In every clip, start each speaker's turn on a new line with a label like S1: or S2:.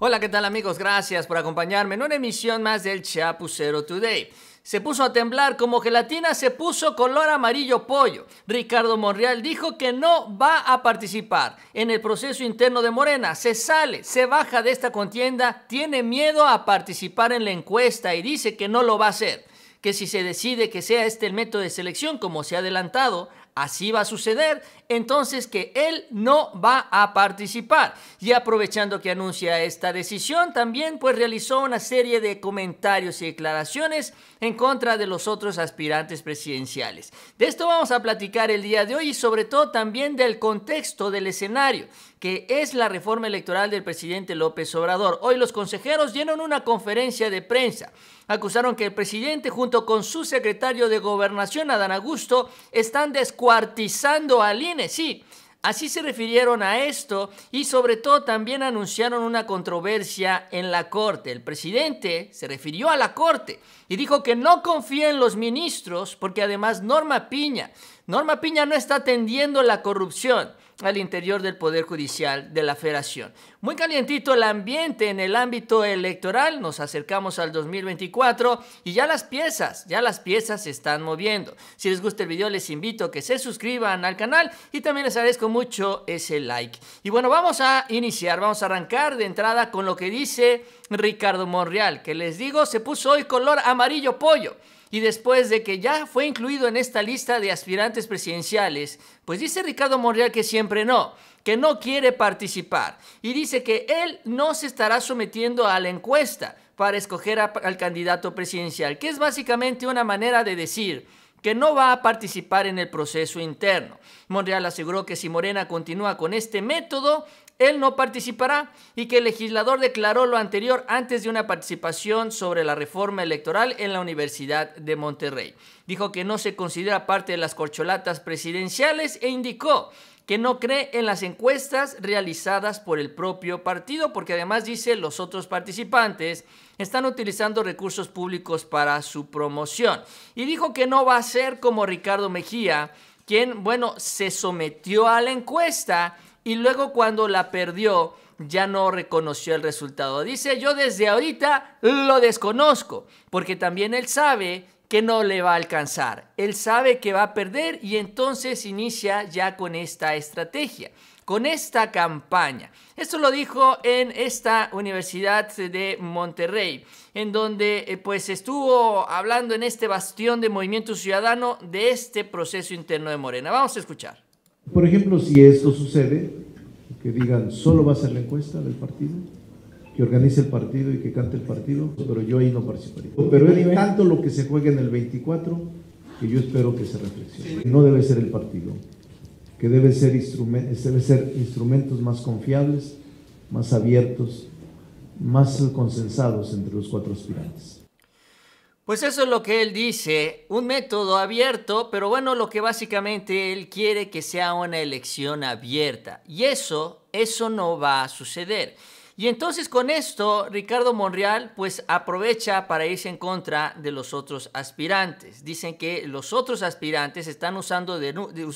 S1: Hola, ¿qué tal amigos? Gracias por acompañarme en una emisión más del Chapucero Today. Se puso a temblar como gelatina, se puso color amarillo pollo. Ricardo Monreal dijo que no va a participar en el proceso interno de Morena. Se sale, se baja de esta contienda, tiene miedo a participar en la encuesta y dice que no lo va a hacer. Que si se decide que sea este el método de selección como se ha adelantado, así va a suceder entonces que él no va a participar. Y aprovechando que anuncia esta decisión, también pues realizó una serie de comentarios y declaraciones en contra de los otros aspirantes presidenciales. De esto vamos a platicar el día de hoy y sobre todo también del contexto del escenario, que es la reforma electoral del presidente López Obrador. Hoy los consejeros dieron una conferencia de prensa. Acusaron que el presidente junto con su secretario de gobernación, Adán Augusto, están descuartizando al INE sí. Así se refirieron a esto y sobre todo también anunciaron una controversia en la Corte. El presidente se refirió a la Corte y dijo que no confía en los ministros porque además Norma Piña Norma Piña no está atendiendo la corrupción al interior del Poder Judicial de la Federación. Muy calientito el ambiente en el ámbito electoral, nos acercamos al 2024 y ya las piezas, ya las piezas se están moviendo. Si les gusta el video les invito a que se suscriban al canal y también les agradezco mucho ese like. Y bueno, vamos a iniciar, vamos a arrancar de entrada con lo que dice Ricardo Monreal, que les digo se puso hoy color amarillo pollo y después de que ya fue incluido en esta lista de aspirantes presidenciales, pues dice Ricardo Monreal que siempre no, que no quiere participar y dice que él no se estará sometiendo a la encuesta para escoger al candidato presidencial, que es básicamente una manera de decir que no va a participar en el proceso interno. Monreal aseguró que si Morena continúa con este método, él no participará y que el legislador declaró lo anterior antes de una participación sobre la reforma electoral en la Universidad de Monterrey. Dijo que no se considera parte de las corcholatas presidenciales e indicó que no cree en las encuestas realizadas por el propio partido, porque además dice los otros participantes están utilizando recursos públicos para su promoción. Y dijo que no va a ser como Ricardo Mejía, quien, bueno, se sometió a la encuesta y luego cuando la perdió ya no reconoció el resultado. Dice, yo desde ahorita lo desconozco, porque también él sabe que no le va a alcanzar. Él sabe que va a perder y entonces inicia ya con esta estrategia, con esta campaña. Esto lo dijo en esta Universidad de Monterrey, en donde eh, pues estuvo hablando en este bastión de Movimiento Ciudadano de este proceso interno de Morena. Vamos a escuchar.
S2: Por ejemplo, si esto sucede, que digan, solo va a ser la encuesta del partido, que organice el partido y que cante el partido, pero yo ahí no participaría. Pero es tanto lo que se juega en el 24 que yo espero que se reflexione. No debe ser el partido, que debe ser, debe ser instrumentos más confiables, más abiertos, más consensados entre los cuatro aspirantes.
S1: Pues eso es lo que él dice, un método abierto, pero bueno, lo que básicamente él quiere que sea una elección abierta. Y eso, eso no va a suceder. Y entonces con esto, Ricardo Monreal pues aprovecha para irse en contra de los otros aspirantes. Dicen que los otros aspirantes están usando, de,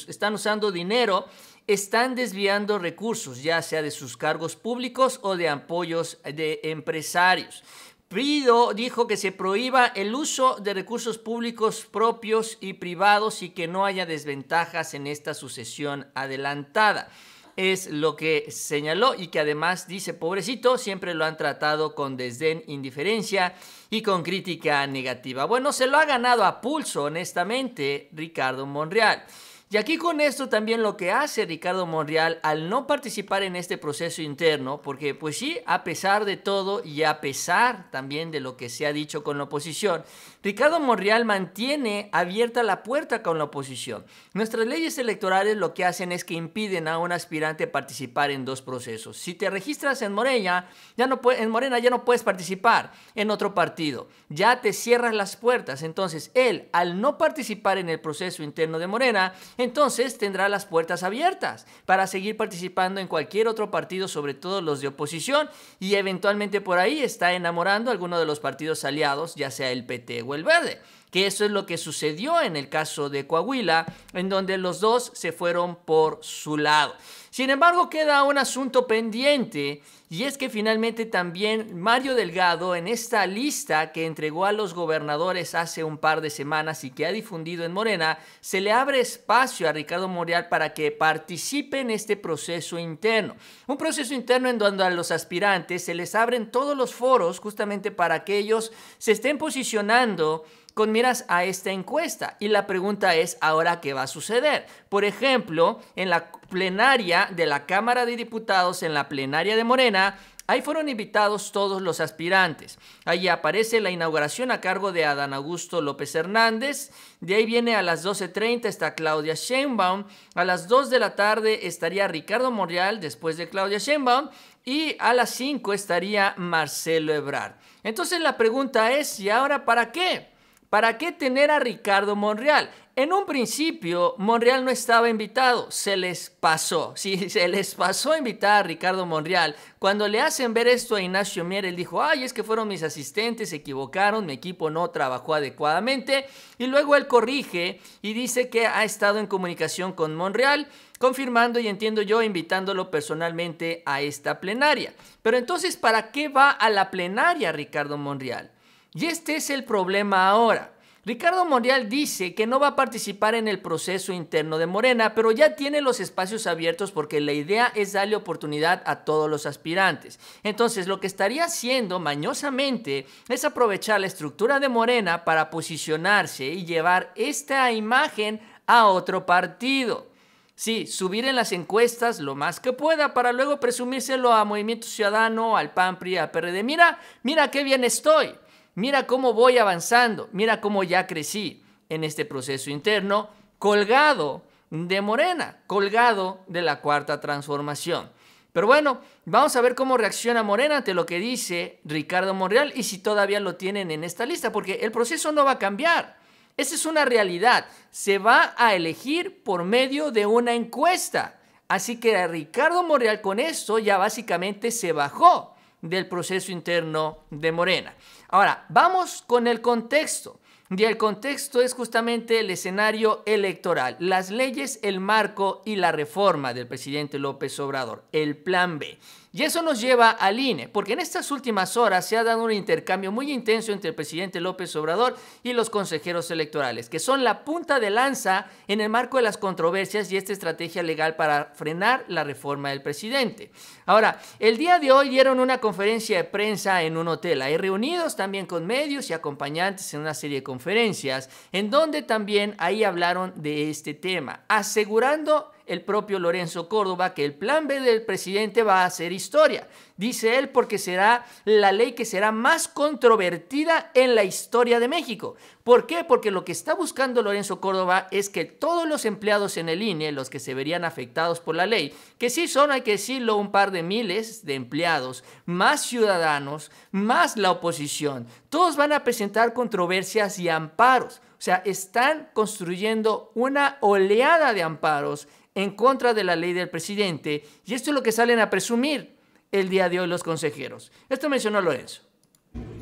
S1: están usando dinero, están desviando recursos, ya sea de sus cargos públicos o de apoyos de empresarios. Frido dijo que se prohíba el uso de recursos públicos propios y privados y que no haya desventajas en esta sucesión adelantada es lo que señaló y que además dice, pobrecito, siempre lo han tratado con desdén, indiferencia y con crítica negativa. Bueno, se lo ha ganado a pulso, honestamente, Ricardo Monreal. Y aquí con esto también lo que hace Ricardo Monreal al no participar en este proceso interno, porque pues sí, a pesar de todo y a pesar también de lo que se ha dicho con la oposición, Ricardo Monreal mantiene abierta la puerta con la oposición. Nuestras leyes electorales lo que hacen es que impiden a un aspirante participar en dos procesos. Si te registras en Morena, ya no en Morena ya no puedes participar en otro partido. Ya te cierras las puertas. Entonces, él al no participar en el proceso interno de Morena, entonces tendrá las puertas abiertas para seguir participando en cualquier otro partido, sobre todo los de oposición, y eventualmente por ahí está enamorando alguno de los partidos aliados, ya sea el PT o el Verde que eso es lo que sucedió en el caso de Coahuila, en donde los dos se fueron por su lado. Sin embargo, queda un asunto pendiente y es que finalmente también Mario Delgado en esta lista que entregó a los gobernadores hace un par de semanas y que ha difundido en Morena, se le abre espacio a Ricardo Morial para que participe en este proceso interno. Un proceso interno en donde a los aspirantes se les abren todos los foros justamente para que ellos se estén posicionando con miras a esta encuesta. Y la pregunta es, ¿ahora qué va a suceder? Por ejemplo, en la plenaria de la Cámara de Diputados, en la plenaria de Morena, Ahí fueron invitados todos los aspirantes. Ahí aparece la inauguración a cargo de Adán Augusto López Hernández. De ahí viene a las 12.30 está Claudia Sheinbaum. A las 2 de la tarde estaría Ricardo Morial, después de Claudia Sheinbaum. Y a las 5 estaría Marcelo Ebrard. Entonces la pregunta es, ¿y ahora para qué? ¿Para qué tener a Ricardo Monreal? En un principio, Monreal no estaba invitado, se les pasó. Si se les pasó invitar a Ricardo Monreal. Cuando le hacen ver esto a Ignacio Mier, él dijo, ay, es que fueron mis asistentes, se equivocaron, mi equipo no trabajó adecuadamente. Y luego él corrige y dice que ha estado en comunicación con Monreal, confirmando y entiendo yo, invitándolo personalmente a esta plenaria. Pero entonces, ¿para qué va a la plenaria Ricardo Monreal? Y este es el problema ahora. Ricardo Monreal dice que no va a participar en el proceso interno de Morena, pero ya tiene los espacios abiertos porque la idea es darle oportunidad a todos los aspirantes. Entonces, lo que estaría haciendo mañosamente es aprovechar la estructura de Morena para posicionarse y llevar esta imagen a otro partido. Sí, subir en las encuestas lo más que pueda para luego presumírselo a Movimiento Ciudadano, al PAMPRI, a PRD. Mira, mira qué bien estoy mira cómo voy avanzando, mira cómo ya crecí en este proceso interno, colgado de Morena, colgado de la cuarta transformación. Pero bueno, vamos a ver cómo reacciona Morena ante lo que dice Ricardo Monreal y si todavía lo tienen en esta lista, porque el proceso no va a cambiar. Esa es una realidad. Se va a elegir por medio de una encuesta. Así que Ricardo Monreal con esto ya básicamente se bajó del proceso interno de Morena. Ahora, vamos con el contexto. Y el contexto es justamente el escenario electoral, las leyes, el marco y la reforma del presidente López Obrador, el plan B. Y eso nos lleva al INE, porque en estas últimas horas se ha dado un intercambio muy intenso entre el presidente López Obrador y los consejeros electorales, que son la punta de lanza en el marco de las controversias y esta estrategia legal para frenar la reforma del presidente. Ahora, el día de hoy dieron una conferencia de prensa en un hotel, ahí reunidos también con medios y acompañantes en una serie de conferencias, en donde también ahí hablaron de este tema, asegurando el propio Lorenzo Córdoba que el plan B del presidente va a ser historia. Dice él porque será la ley que será más controvertida en la historia de México. ¿Por qué? Porque lo que está buscando Lorenzo Córdoba es que todos los empleados en el INE, los que se verían afectados por la ley, que sí son, hay que decirlo, un par de miles de empleados, más ciudadanos, más la oposición, todos van a presentar controversias y amparos. O sea, están construyendo una oleada de amparos en contra de la ley del presidente y esto es lo que salen a presumir el día de hoy los consejeros. Esto mencionó Lorenzo.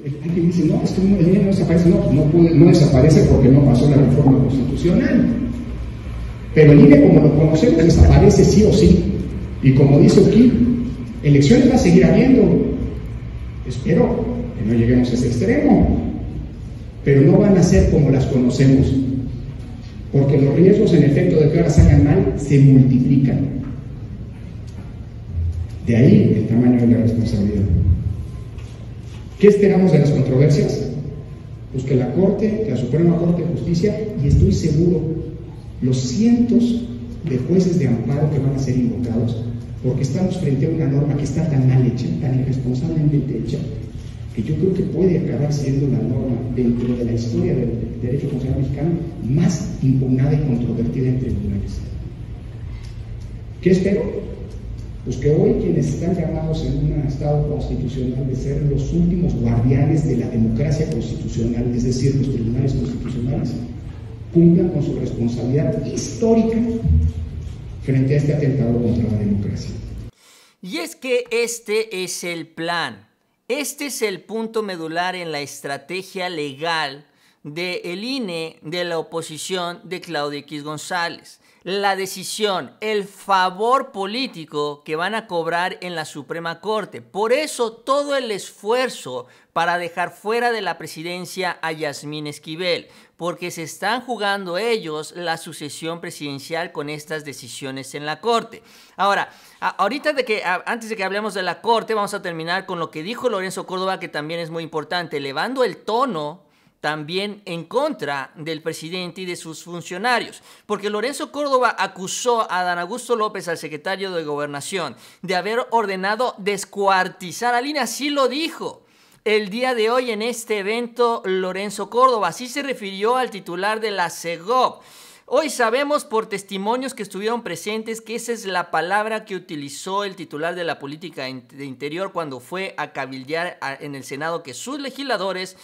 S2: Hay quien dice, no, el no desaparece. No, no, desaparece porque no pasó la reforma constitucional. Pero el INE, como lo conocemos, desaparece sí o sí. Y como dice aquí, elecciones va a seguir habiendo. Espero que no lleguemos a ese extremo. Pero no van a ser como las conocemos. Porque los riesgos en efecto de que ahora salgan mal se multiplican. De ahí el tamaño de la responsabilidad. ¿Qué esperamos de las controversias? Pues que la Corte, que la Suprema Corte de Justicia, y estoy seguro, los cientos de jueces de amparo que van a ser invocados, porque estamos frente a una norma que está tan mal hecha, tan irresponsablemente hecha, que yo creo que puede acabar siendo la norma dentro de la historia del derecho constitucional mexicano más impugnada y controvertida en tribunales. ¿Qué espero? Pues que hoy quienes están llamados en un Estado constitucional de ser los últimos guardianes de la democracia constitucional, es decir, los tribunales constitucionales, cumplan con su responsabilidad histórica frente a este atentado contra la
S1: democracia. Y es que este es el plan este es el punto medular en la estrategia legal del INE de la oposición de Claudio X González. La decisión, el favor político que van a cobrar en la Suprema Corte. Por eso todo el esfuerzo para dejar fuera de la presidencia a Yasmín Esquivel, porque se están jugando ellos la sucesión presidencial con estas decisiones en la Corte. Ahora, ahorita de que, antes de que hablemos de la Corte, vamos a terminar con lo que dijo Lorenzo Córdoba, que también es muy importante, elevando el tono también en contra del presidente y de sus funcionarios, porque Lorenzo Córdoba acusó a Dan Augusto López, al secretario de Gobernación, de haber ordenado descuartizar a Lina, Así lo dijo, el día de hoy en este evento Lorenzo Córdoba. sí se refirió al titular de la CEGOP. Hoy sabemos por testimonios que estuvieron presentes que esa es la palabra que utilizó el titular de la política de interior cuando fue a cabildear en el Senado que sus legisladores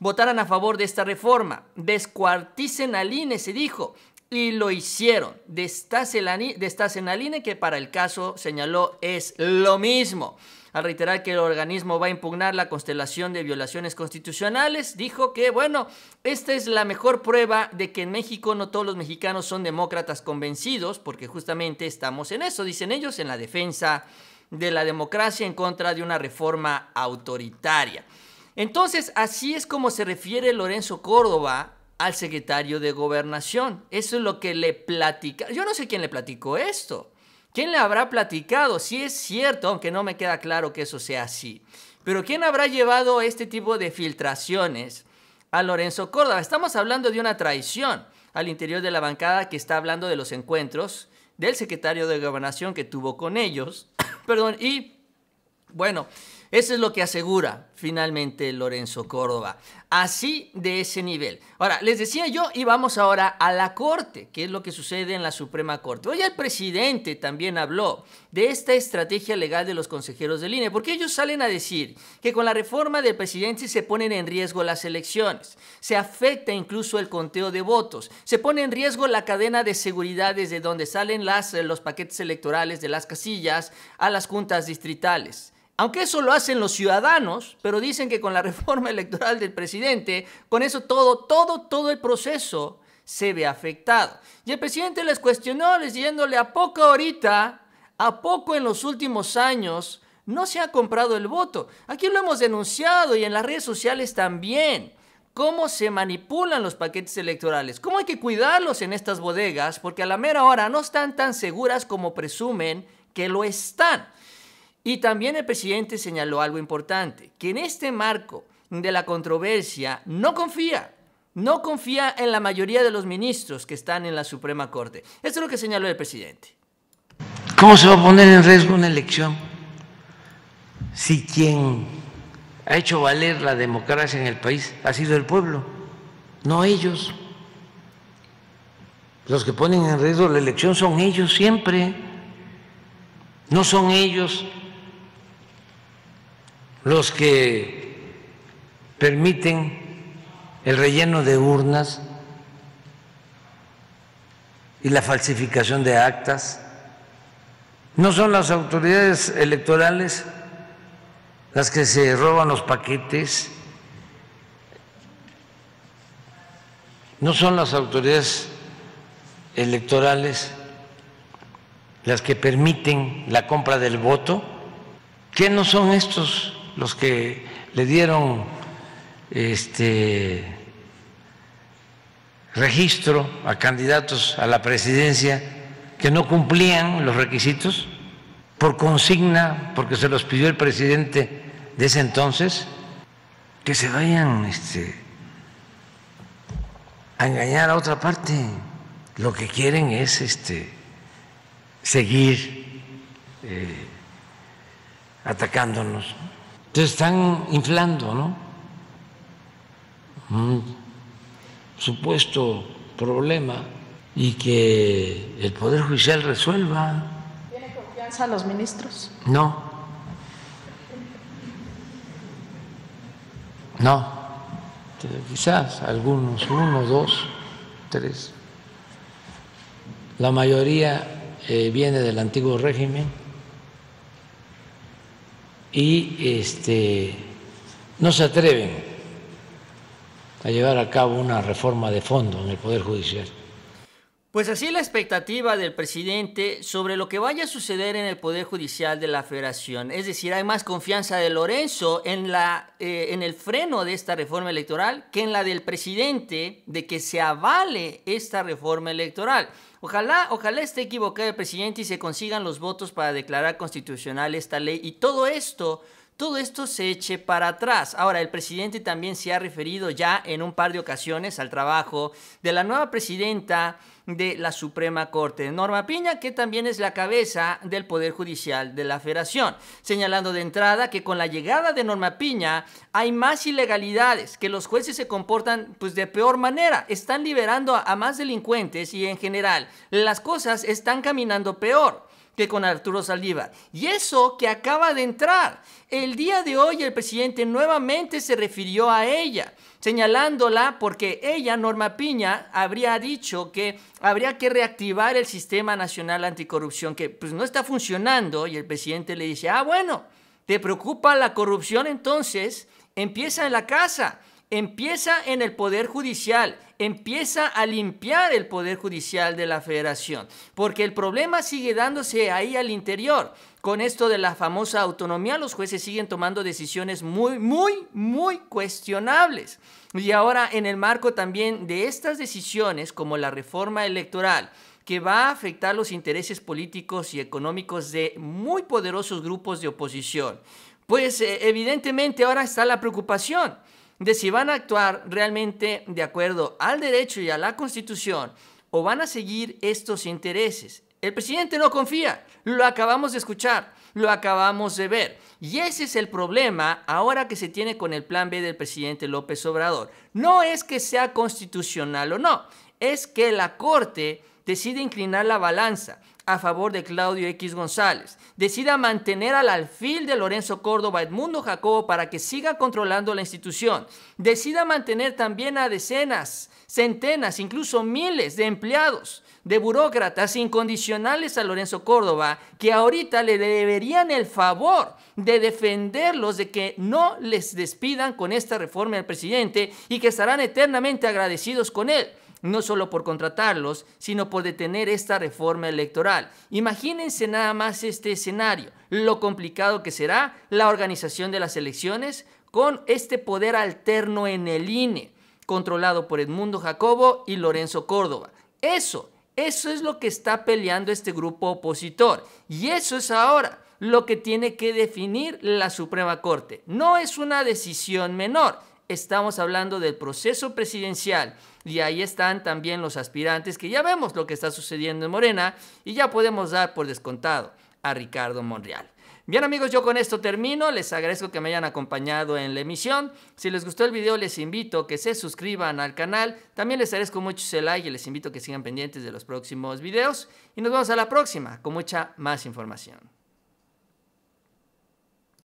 S1: votaran a favor de esta reforma. Descuarticen al INE, se dijo y lo hicieron. línea, que para el caso señaló es lo mismo. Al reiterar que el organismo va a impugnar la constelación de violaciones constitucionales, dijo que, bueno, esta es la mejor prueba de que en México no todos los mexicanos son demócratas convencidos, porque justamente estamos en eso, dicen ellos, en la defensa de la democracia en contra de una reforma autoritaria. Entonces, así es como se refiere Lorenzo Córdoba al secretario de gobernación. Eso es lo que le platica. Yo no sé quién le platicó esto. ¿Quién le habrá platicado? Si es cierto, aunque no me queda claro que eso sea así. Pero ¿quién habrá llevado este tipo de filtraciones a Lorenzo Córdoba? Estamos hablando de una traición al interior de la bancada que está hablando de los encuentros del secretario de gobernación que tuvo con ellos. Perdón, y bueno, eso es lo que asegura finalmente Lorenzo Córdoba. Así de ese nivel. Ahora, les decía yo, y vamos ahora a la Corte, que es lo que sucede en la Suprema Corte. Hoy el presidente también habló de esta estrategia legal de los consejeros del INE, porque ellos salen a decir que con la reforma del presidente se ponen en riesgo las elecciones, se afecta incluso el conteo de votos, se pone en riesgo la cadena de seguridad desde donde salen las, eh, los paquetes electorales de las casillas a las juntas distritales. Aunque eso lo hacen los ciudadanos, pero dicen que con la reforma electoral del presidente, con eso todo, todo, todo el proceso se ve afectado. Y el presidente les cuestionó, les diciéndole a poco ahorita, a poco en los últimos años, no se ha comprado el voto. Aquí lo hemos denunciado y en las redes sociales también cómo se manipulan los paquetes electorales, cómo hay que cuidarlos en estas bodegas, porque a la mera hora no están tan seguras como presumen que lo están. Y también el presidente señaló algo importante, que en este marco de la controversia no confía, no confía en la mayoría de los ministros que están en la Suprema Corte. Esto es lo que señaló el presidente.
S3: ¿Cómo se va a poner en riesgo una elección si quien ha hecho valer la democracia en el país ha sido el pueblo, no ellos? Los que ponen en riesgo la elección son ellos siempre, no son ellos los que permiten el relleno de urnas y la falsificación de actas. No son las autoridades electorales las que se roban los paquetes, no son las autoridades electorales las que permiten la compra del voto. ¿Qué no son estos? los que le dieron este registro a candidatos a la presidencia que no cumplían los requisitos por consigna, porque se los pidió el presidente de ese entonces, que se vayan este, a engañar a otra parte. Lo que quieren es este, seguir eh, atacándonos. Entonces están inflando, ¿no? supuesto problema y que el Poder Judicial resuelva.
S2: ¿Tiene confianza los ministros?
S3: No. No. Quizás algunos, uno, dos, tres. La mayoría eh, viene del antiguo régimen y este, no se atreven a llevar a cabo una reforma de fondo en el Poder Judicial.
S1: Pues así la expectativa del presidente sobre lo que vaya a suceder en el Poder Judicial de la Federación. Es decir, hay más confianza de Lorenzo en, la, eh, en el freno de esta reforma electoral que en la del presidente de que se avale esta reforma electoral. Ojalá, ojalá esté equivocado el presidente y se consigan los votos para declarar constitucional esta ley y todo esto todo esto se eche para atrás. Ahora, el presidente también se ha referido ya en un par de ocasiones al trabajo de la nueva presidenta de la Suprema Corte, Norma Piña, que también es la cabeza del Poder Judicial de la Federación, señalando de entrada que con la llegada de Norma Piña hay más ilegalidades, que los jueces se comportan pues de peor manera, están liberando a más delincuentes y en general las cosas están caminando peor que con Arturo Saldívar. Y eso que acaba de entrar. El día de hoy el presidente nuevamente se refirió a ella, señalándola porque ella, Norma Piña, habría dicho que habría que reactivar el sistema nacional anticorrupción, que pues no está funcionando, y el presidente le dice, ah, bueno, ¿te preocupa la corrupción entonces? Empieza en la casa empieza en el Poder Judicial, empieza a limpiar el Poder Judicial de la Federación, porque el problema sigue dándose ahí al interior. Con esto de la famosa autonomía, los jueces siguen tomando decisiones muy, muy, muy cuestionables. Y ahora en el marco también de estas decisiones, como la reforma electoral, que va a afectar los intereses políticos y económicos de muy poderosos grupos de oposición. Pues eh, evidentemente ahora está la preocupación de si van a actuar realmente de acuerdo al derecho y a la constitución o van a seguir estos intereses. El presidente no confía, lo acabamos de escuchar, lo acabamos de ver. Y ese es el problema ahora que se tiene con el plan B del presidente López Obrador. No es que sea constitucional o no, es que la Corte decide inclinar la balanza a favor de Claudio X González. Decida mantener al alfil de Lorenzo Córdoba Edmundo Jacobo para que siga controlando la institución. Decida mantener también a decenas, centenas, incluso miles de empleados, de burócratas incondicionales a Lorenzo Córdoba, que ahorita le deberían el favor de defenderlos de que no les despidan con esta reforma del presidente y que estarán eternamente agradecidos con él no solo por contratarlos, sino por detener esta reforma electoral. Imagínense nada más este escenario, lo complicado que será la organización de las elecciones con este poder alterno en el INE, controlado por Edmundo Jacobo y Lorenzo Córdoba. Eso, eso es lo que está peleando este grupo opositor. Y eso es ahora lo que tiene que definir la Suprema Corte. No es una decisión menor estamos hablando del proceso presidencial y ahí están también los aspirantes que ya vemos lo que está sucediendo en Morena y ya podemos dar por descontado a Ricardo Monreal. Bien amigos, yo con esto termino, les agradezco que me hayan acompañado en la emisión, si les gustó el video les invito a que se suscriban al canal, también les agradezco mucho ese like y les invito a que sigan pendientes de los próximos videos y nos vemos a la próxima con mucha más información.